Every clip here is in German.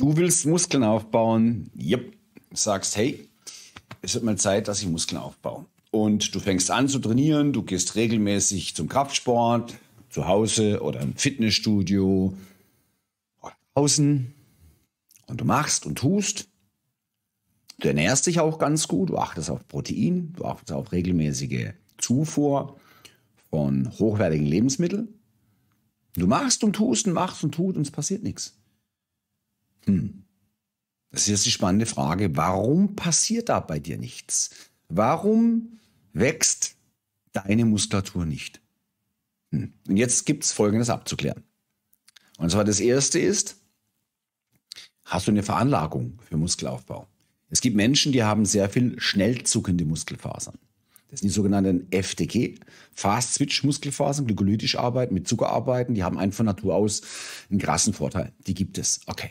Du willst Muskeln aufbauen. Yep. Sagst, hey, es wird mal Zeit, dass ich Muskeln aufbaue. Und du fängst an zu trainieren, du gehst regelmäßig zum Kraftsport, zu Hause oder im Fitnessstudio außen. Und du machst und tust. Du ernährst dich auch ganz gut, du achtest auf Protein, du achtest auf regelmäßige Zufuhr von hochwertigen Lebensmitteln. Du machst und tust und machst und tut und es passiert nichts. Hm. Das ist jetzt die spannende Frage. Warum passiert da bei dir nichts? Warum wächst deine Muskulatur nicht? Hm. Und jetzt gibt es Folgendes abzuklären. Und zwar das Erste ist, hast du eine Veranlagung für Muskelaufbau? Es gibt Menschen, die haben sehr viel schnell zuckende Muskelfasern. Das sind die sogenannten FTG, Fast Switch Muskelfasern, glykolytisch arbeiten, mit Zucker arbeiten. Die haben einfach von Natur aus einen krassen Vorteil. Die gibt es. Okay.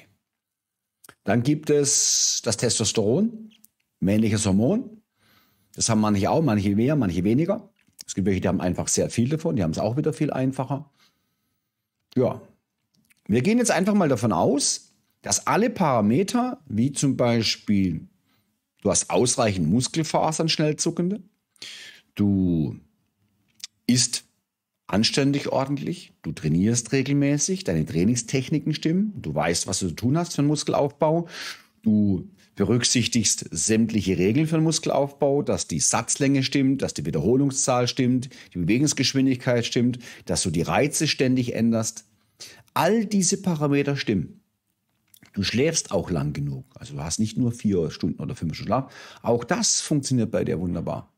Dann gibt es das Testosteron, männliches Hormon. Das haben manche auch, manche mehr, manche weniger. Es gibt welche, die haben einfach sehr viel davon, die haben es auch wieder viel einfacher. Ja, wir gehen jetzt einfach mal davon aus, dass alle Parameter, wie zum Beispiel, du hast ausreichend Muskelfasern, schnell zuckende, du isst anständig ordentlich, du trainierst regelmäßig, deine Trainingstechniken stimmen, du weißt, was du zu tun hast für den Muskelaufbau, du berücksichtigst sämtliche Regeln für den Muskelaufbau, dass die Satzlänge stimmt, dass die Wiederholungszahl stimmt, die Bewegungsgeschwindigkeit stimmt, dass du die Reize ständig änderst. All diese Parameter stimmen. Du schläfst auch lang genug. Also du hast nicht nur vier Stunden oder fünf Stunden Schlaf. Auch das funktioniert bei dir wunderbar.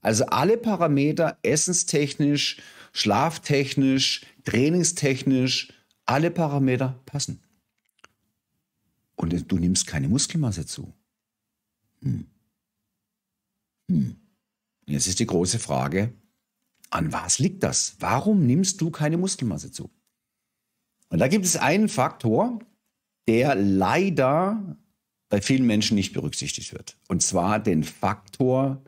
Also alle Parameter, essenstechnisch, schlaftechnisch, trainingstechnisch, alle Parameter passen. Und du nimmst keine Muskelmasse zu. Hm. Hm. Jetzt ist die große Frage, an was liegt das? Warum nimmst du keine Muskelmasse zu? Und da gibt es einen Faktor, der leider bei vielen Menschen nicht berücksichtigt wird. Und zwar den Faktor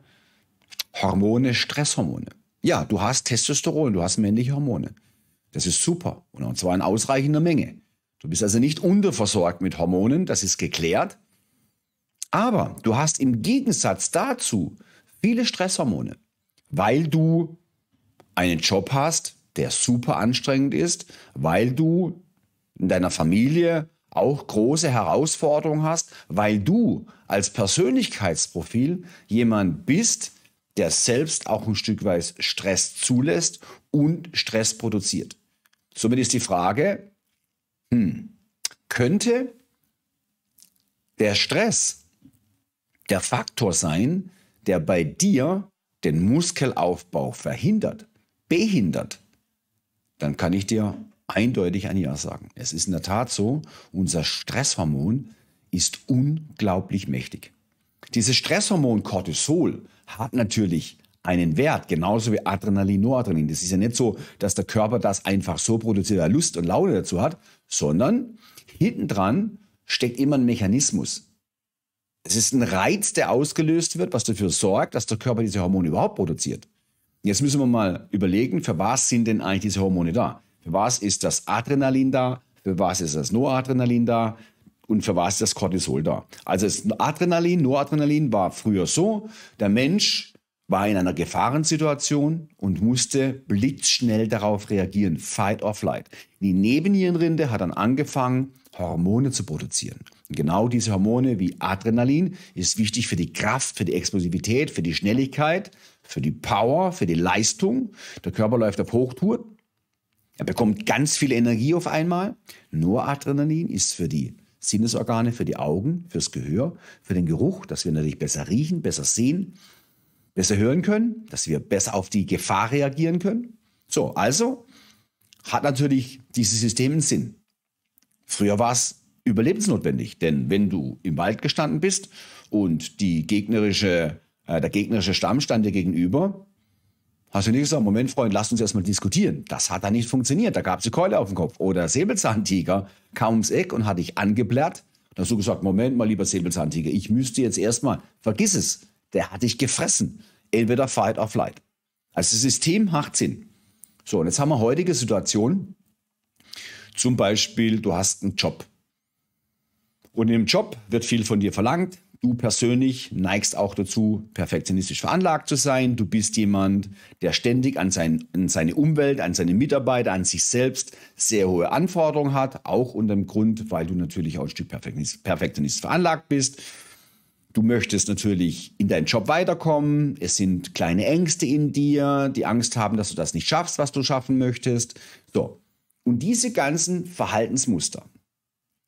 Hormone, Stresshormone. Ja, du hast Testosteron, du hast männliche Hormone. Das ist super und zwar in ausreichender Menge. Du bist also nicht unterversorgt mit Hormonen, das ist geklärt. Aber du hast im Gegensatz dazu viele Stresshormone, weil du einen Job hast, der super anstrengend ist, weil du in deiner Familie auch große Herausforderungen hast, weil du als Persönlichkeitsprofil jemand bist, der selbst auch ein Stück weit Stress zulässt und Stress produziert. Somit ist die Frage, hm, könnte der Stress der Faktor sein, der bei dir den Muskelaufbau verhindert, behindert, dann kann ich dir eindeutig ein Ja sagen. Es ist in der Tat so, unser Stresshormon ist unglaublich mächtig. Dieses Stresshormon Cortisol hat natürlich einen Wert, genauso wie Adrenalin, Noradrenalin. Das ist ja nicht so, dass der Körper das einfach so produziert, weil er Lust und Laune dazu hat, sondern hintendran steckt immer ein Mechanismus. Es ist ein Reiz, der ausgelöst wird, was dafür sorgt, dass der Körper diese Hormone überhaupt produziert. Jetzt müssen wir mal überlegen, für was sind denn eigentlich diese Hormone da? Für was ist das Adrenalin da? Für was ist das Noradrenalin da? und für was ist das Cortisol da? Also es Adrenalin, Noradrenalin war früher so, der Mensch war in einer Gefahrensituation und musste blitzschnell darauf reagieren, fight or flight. Die Nebennierenrinde hat dann angefangen, Hormone zu produzieren. Und genau diese Hormone wie Adrenalin ist wichtig für die Kraft, für die Explosivität, für die Schnelligkeit, für die Power, für die Leistung. Der Körper läuft auf Hochtour. Er bekommt ganz viel Energie auf einmal. Nur Adrenalin ist für die Sinnesorgane, für die Augen, fürs Gehör, für den Geruch, dass wir natürlich besser riechen, besser sehen, besser hören können, dass wir besser auf die Gefahr reagieren können. So, also hat natürlich dieses System einen Sinn. Früher war es überlebensnotwendig, denn wenn du im Wald gestanden bist und die gegnerische, äh, der gegnerische Stamm stand dir gegenüber, Hast du nicht gesagt, Moment, Freund, lass uns erstmal diskutieren. Das hat da nicht funktioniert. Da gab es die Keule auf dem Kopf. Oder Säbelzahntiger kam ums Eck und hat dich angeblärt. Da hast du gesagt, Moment mal, lieber Säbelzahntiger, ich müsste jetzt erstmal, vergiss es, der hat dich gefressen. Entweder fight or flight. Also das System macht Sinn. So, und jetzt haben wir heutige Situation. Zum Beispiel, du hast einen Job. Und im Job wird viel von dir verlangt. Du persönlich neigst auch dazu, perfektionistisch veranlagt zu sein. Du bist jemand, der ständig an, sein, an seine Umwelt, an seine Mitarbeiter, an sich selbst sehr hohe Anforderungen hat. Auch unter dem Grund, weil du natürlich auch ein Stück perfektionistisch veranlagt bist. Du möchtest natürlich in deinen Job weiterkommen. Es sind kleine Ängste in dir, die Angst haben, dass du das nicht schaffst, was du schaffen möchtest. So. Und diese ganzen Verhaltensmuster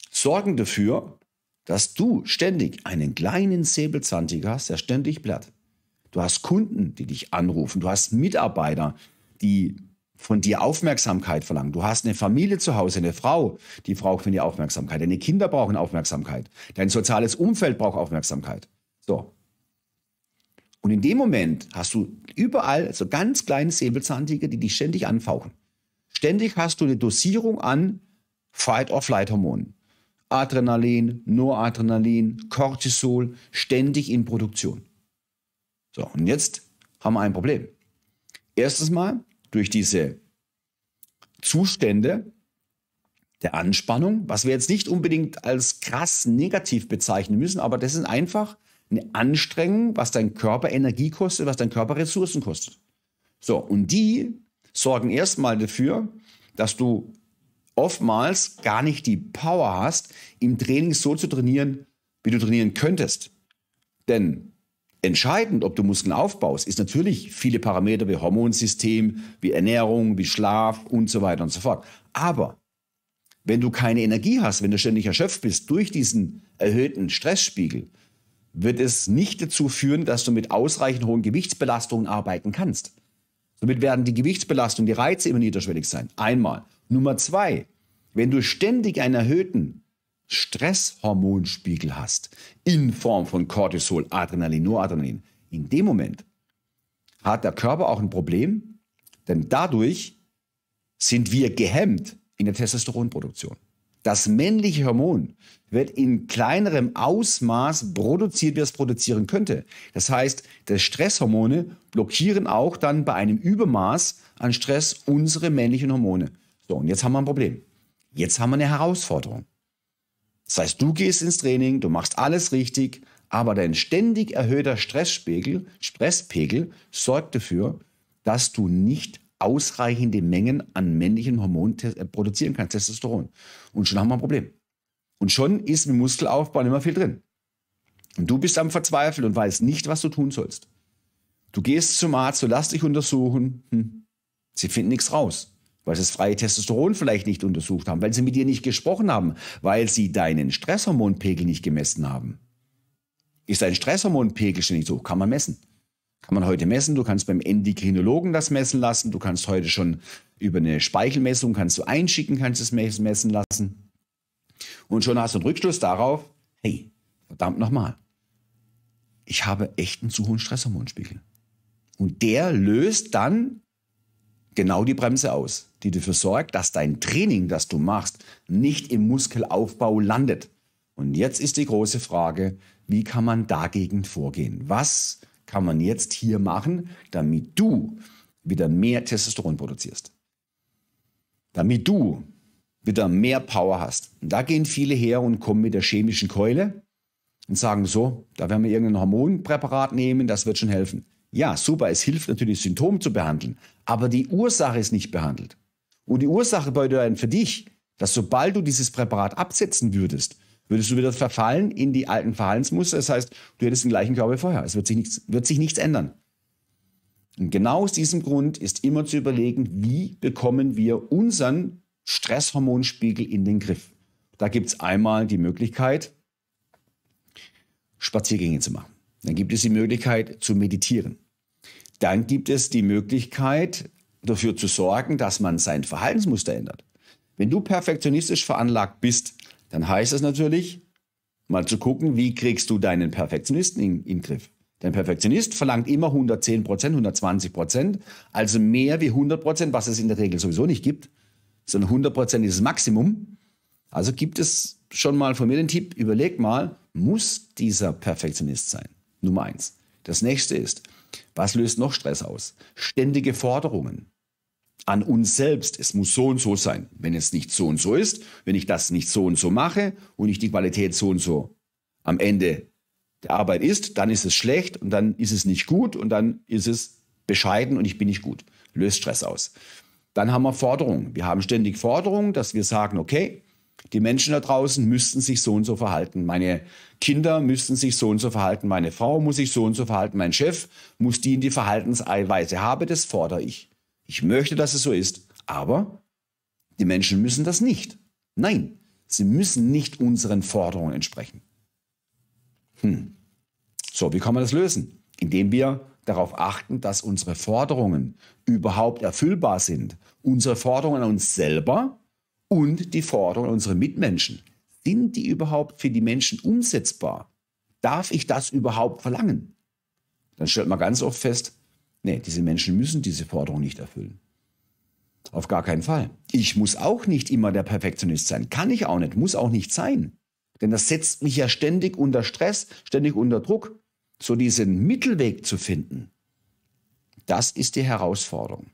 sorgen dafür, dass du ständig einen kleinen Säbelzahntiger hast, der ständig blärt. Du hast Kunden, die dich anrufen. Du hast Mitarbeiter, die von dir Aufmerksamkeit verlangen. Du hast eine Familie zu Hause, eine Frau, die braucht von dir Aufmerksamkeit. Deine Kinder brauchen Aufmerksamkeit. Dein soziales Umfeld braucht Aufmerksamkeit. So. Und in dem Moment hast du überall so ganz kleine Säbelzahntiger, die dich ständig anfauchen. Ständig hast du eine Dosierung an Fight-or-Flight-Hormonen. Adrenalin, Noradrenalin, Cortisol ständig in Produktion. So, und jetzt haben wir ein Problem. Erstens mal, durch diese Zustände der Anspannung, was wir jetzt nicht unbedingt als krass negativ bezeichnen müssen, aber das ist einfach eine Anstrengung, was dein Körper Energie kostet, was dein Körper Ressourcen kostet. So, und die sorgen erstmal dafür, dass du oftmals gar nicht die Power hast, im Training so zu trainieren, wie du trainieren könntest. Denn entscheidend, ob du Muskeln aufbaust, ist natürlich viele Parameter wie Hormonsystem, wie Ernährung, wie Schlaf und so weiter und so fort. Aber wenn du keine Energie hast, wenn du ständig erschöpft bist durch diesen erhöhten Stressspiegel, wird es nicht dazu führen, dass du mit ausreichend hohen Gewichtsbelastungen arbeiten kannst. Somit werden die Gewichtsbelastungen, die Reize immer niederschwellig sein. Einmal. Nummer zwei, wenn du ständig einen erhöhten Stresshormonspiegel hast, in Form von Cortisol, Adrenalin, Noradrenalin, in dem Moment hat der Körper auch ein Problem, denn dadurch sind wir gehemmt in der Testosteronproduktion. Das männliche Hormon wird in kleinerem Ausmaß produziert, wie es produzieren könnte. Das heißt, die Stresshormone blockieren auch dann bei einem Übermaß an Stress unsere männlichen Hormone. So, und jetzt haben wir ein Problem. Jetzt haben wir eine Herausforderung. Das heißt, du gehst ins Training, du machst alles richtig, aber dein ständig erhöhter Stresspegel, Stresspegel sorgt dafür, dass du nicht ausreichende Mengen an männlichen Hormonen äh, produzieren kannst, Testosteron. Und schon haben wir ein Problem. Und schon ist im Muskelaufbau nicht mehr viel drin. Und du bist am Verzweifeln und weißt nicht, was du tun sollst. Du gehst zum Arzt, du lass dich untersuchen. Hm. Sie finden nichts raus weil sie das freie Testosteron vielleicht nicht untersucht haben, weil sie mit dir nicht gesprochen haben, weil sie deinen Stresshormonpegel nicht gemessen haben. Ist dein Stresshormonpegel ständig so? Kann man messen. Kann man heute messen. Du kannst beim Endokrinologen das messen lassen. Du kannst heute schon über eine Speichelmessung, kannst du einschicken, kannst es messen lassen. Und schon hast du einen Rückschluss darauf, hey, verdammt nochmal, ich habe echt einen zu hohen Stresshormonspiegel. Und der löst dann genau die Bremse aus, die dafür sorgt, dass dein Training, das du machst, nicht im Muskelaufbau landet. Und jetzt ist die große Frage, wie kann man dagegen vorgehen? Was kann man jetzt hier machen, damit du wieder mehr Testosteron produzierst? Damit du wieder mehr Power hast. Und da gehen viele her und kommen mit der chemischen Keule und sagen so, da werden wir irgendein Hormonpräparat nehmen, das wird schon helfen. Ja, super, es hilft natürlich, Symptome zu behandeln, aber die Ursache ist nicht behandelt. Und die Ursache bedeutet für dich, dass sobald du dieses Präparat absetzen würdest, würdest du wieder verfallen in die alten Verhaltensmuster. Das heißt, du hättest den gleichen Körper wie vorher. Es wird sich nichts, wird sich nichts ändern. Und genau aus diesem Grund ist immer zu überlegen, wie bekommen wir unseren Stresshormonspiegel in den Griff. Da gibt es einmal die Möglichkeit, Spaziergänge zu machen. Dann gibt es die Möglichkeit zu meditieren dann gibt es die Möglichkeit, dafür zu sorgen, dass man sein Verhaltensmuster ändert. Wenn du perfektionistisch veranlagt bist, dann heißt das natürlich, mal zu gucken, wie kriegst du deinen Perfektionisten in, in den Griff. Dein Perfektionist verlangt immer 110 120 also mehr wie 100 was es in der Regel sowieso nicht gibt, sondern 100 ist das Maximum. Also gibt es schon mal von mir den Tipp, überleg mal, muss dieser Perfektionist sein? Nummer eins. Das nächste ist, was löst noch Stress aus? Ständige Forderungen an uns selbst. Es muss so und so sein. Wenn es nicht so und so ist, wenn ich das nicht so und so mache und ich die Qualität so und so am Ende der Arbeit ist, dann ist es schlecht und dann ist es nicht gut und dann ist es bescheiden und ich bin nicht gut. Löst Stress aus. Dann haben wir Forderungen. Wir haben ständig Forderungen, dass wir sagen, okay, die Menschen da draußen müssten sich so und so verhalten. Meine Kinder müssten sich so und so verhalten. Meine Frau muss sich so und so verhalten. Mein Chef muss die in die Verhaltensweise haben. Das fordere ich. Ich möchte, dass es so ist. Aber die Menschen müssen das nicht. Nein, sie müssen nicht unseren Forderungen entsprechen. Hm. So, wie kann man das lösen? Indem wir darauf achten, dass unsere Forderungen überhaupt erfüllbar sind. Unsere Forderungen an uns selber und die Forderungen unserer Mitmenschen. Sind die überhaupt für die Menschen umsetzbar? Darf ich das überhaupt verlangen? Dann stellt man ganz oft fest, nee, diese Menschen müssen diese Forderung nicht erfüllen. Auf gar keinen Fall. Ich muss auch nicht immer der Perfektionist sein. Kann ich auch nicht, muss auch nicht sein. Denn das setzt mich ja ständig unter Stress, ständig unter Druck. So diesen Mittelweg zu finden, das ist die Herausforderung.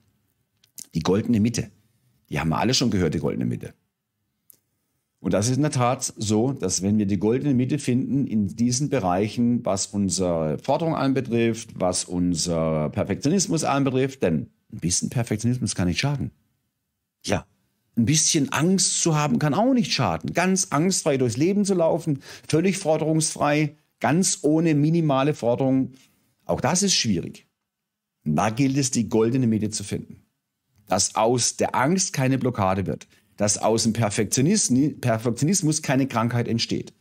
Die goldene Mitte. Die haben wir alle schon gehört, die goldene Mitte. Und das ist in der Tat so, dass wenn wir die goldene Mitte finden in diesen Bereichen, was unsere Forderung anbetrifft, was unser Perfektionismus anbetrifft, denn ein bisschen Perfektionismus kann nicht schaden. Ja, ein bisschen Angst zu haben kann auch nicht schaden. Ganz angstfrei durchs Leben zu laufen, völlig forderungsfrei, ganz ohne minimale Forderungen, auch das ist schwierig. Und da gilt es, die goldene Mitte zu finden dass aus der Angst keine Blockade wird, dass aus dem Perfektionismus keine Krankheit entsteht,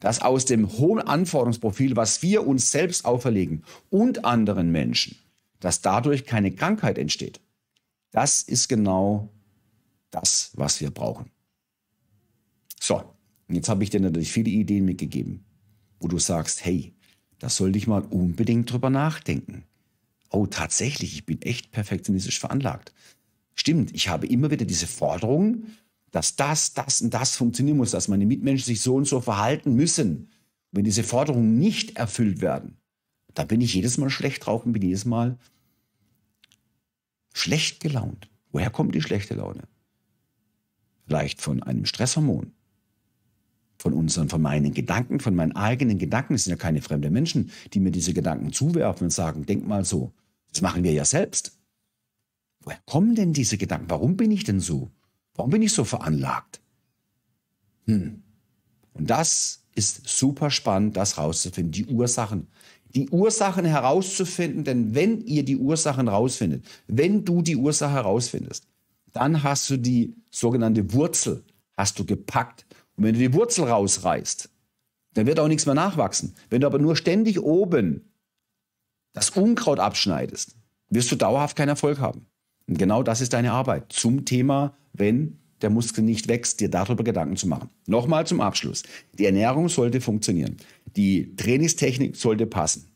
dass aus dem hohen Anforderungsprofil, was wir uns selbst auferlegen und anderen Menschen, dass dadurch keine Krankheit entsteht. Das ist genau das, was wir brauchen. So, jetzt habe ich dir natürlich viele Ideen mitgegeben, wo du sagst, hey, da sollte ich mal unbedingt drüber nachdenken. Oh, tatsächlich, ich bin echt perfektionistisch veranlagt stimmt, ich habe immer wieder diese Forderung, dass das, das und das funktionieren muss, dass meine Mitmenschen sich so und so verhalten müssen. Wenn diese Forderungen nicht erfüllt werden, dann bin ich jedes Mal schlecht drauf und bin jedes Mal schlecht gelaunt. Woher kommt die schlechte Laune? Vielleicht von einem Stresshormon, von unseren, von meinen Gedanken, von meinen eigenen Gedanken. Es sind ja keine fremden Menschen, die mir diese Gedanken zuwerfen und sagen, denk mal so. Das machen wir ja selbst. Woher kommen denn diese Gedanken? Warum bin ich denn so? Warum bin ich so veranlagt? Hm. Und das ist super spannend, das rauszufinden, die Ursachen. Die Ursachen herauszufinden, denn wenn ihr die Ursachen rausfindet, wenn du die Ursache herausfindest, dann hast du die sogenannte Wurzel, hast du gepackt. Und wenn du die Wurzel rausreißt, dann wird auch nichts mehr nachwachsen. Wenn du aber nur ständig oben das Unkraut abschneidest, wirst du dauerhaft keinen Erfolg haben. Und genau das ist deine Arbeit zum Thema, wenn der Muskel nicht wächst, dir darüber Gedanken zu machen. Nochmal zum Abschluss. Die Ernährung sollte funktionieren. Die Trainingstechnik sollte passen.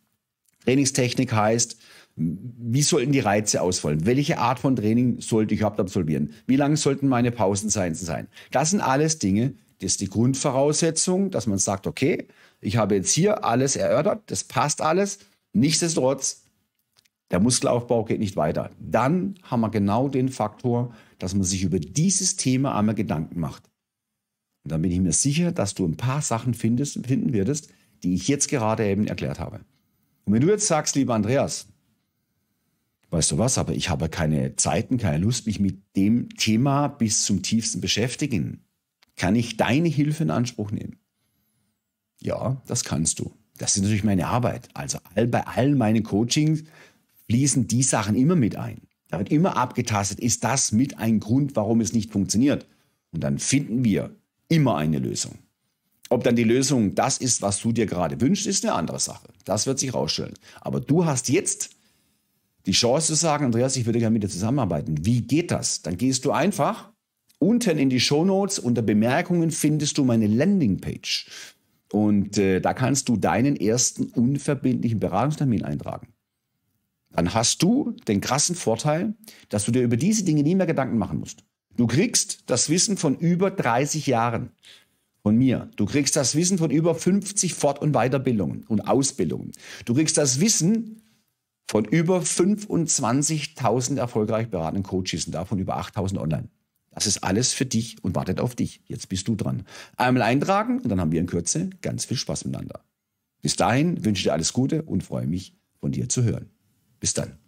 Trainingstechnik heißt, wie sollten die Reize ausfallen? Welche Art von Training sollte ich überhaupt absolvieren? Wie lange sollten meine Pausenzeiten sein? Das sind alles Dinge, das ist die Grundvoraussetzung, dass man sagt, okay, ich habe jetzt hier alles erörtert, das passt alles. Nichtsdestotrotz der Muskelaufbau geht nicht weiter. Dann haben wir genau den Faktor, dass man sich über dieses Thema einmal Gedanken macht. Und dann bin ich mir sicher, dass du ein paar Sachen findest, finden wirst, die ich jetzt gerade eben erklärt habe. Und wenn du jetzt sagst, lieber Andreas, weißt du was, aber ich habe keine Zeiten, keine Lust, mich mit dem Thema bis zum tiefsten beschäftigen, kann ich deine Hilfe in Anspruch nehmen? Ja, das kannst du. Das ist natürlich meine Arbeit. Also all, bei allen meinen Coachings fließen die Sachen immer mit ein. Da wird immer abgetastet, ist das mit ein Grund, warum es nicht funktioniert. Und dann finden wir immer eine Lösung. Ob dann die Lösung das ist, was du dir gerade wünschst, ist eine andere Sache. Das wird sich rausstellen. Aber du hast jetzt die Chance zu sagen, Andreas, ich würde gerne mit dir zusammenarbeiten. Wie geht das? Dann gehst du einfach unten in die Show Notes unter Bemerkungen findest du meine Landingpage. Und äh, da kannst du deinen ersten unverbindlichen Beratungstermin eintragen dann hast du den krassen Vorteil, dass du dir über diese Dinge nie mehr Gedanken machen musst. Du kriegst das Wissen von über 30 Jahren von mir. Du kriegst das Wissen von über 50 Fort- und Weiterbildungen und Ausbildungen. Du kriegst das Wissen von über 25.000 erfolgreich beratenden Coaches und davon über 8.000 online. Das ist alles für dich und wartet auf dich. Jetzt bist du dran. Einmal eintragen und dann haben wir in Kürze ganz viel Spaß miteinander. Bis dahin wünsche ich dir alles Gute und freue mich, von dir zu hören. Bis dann.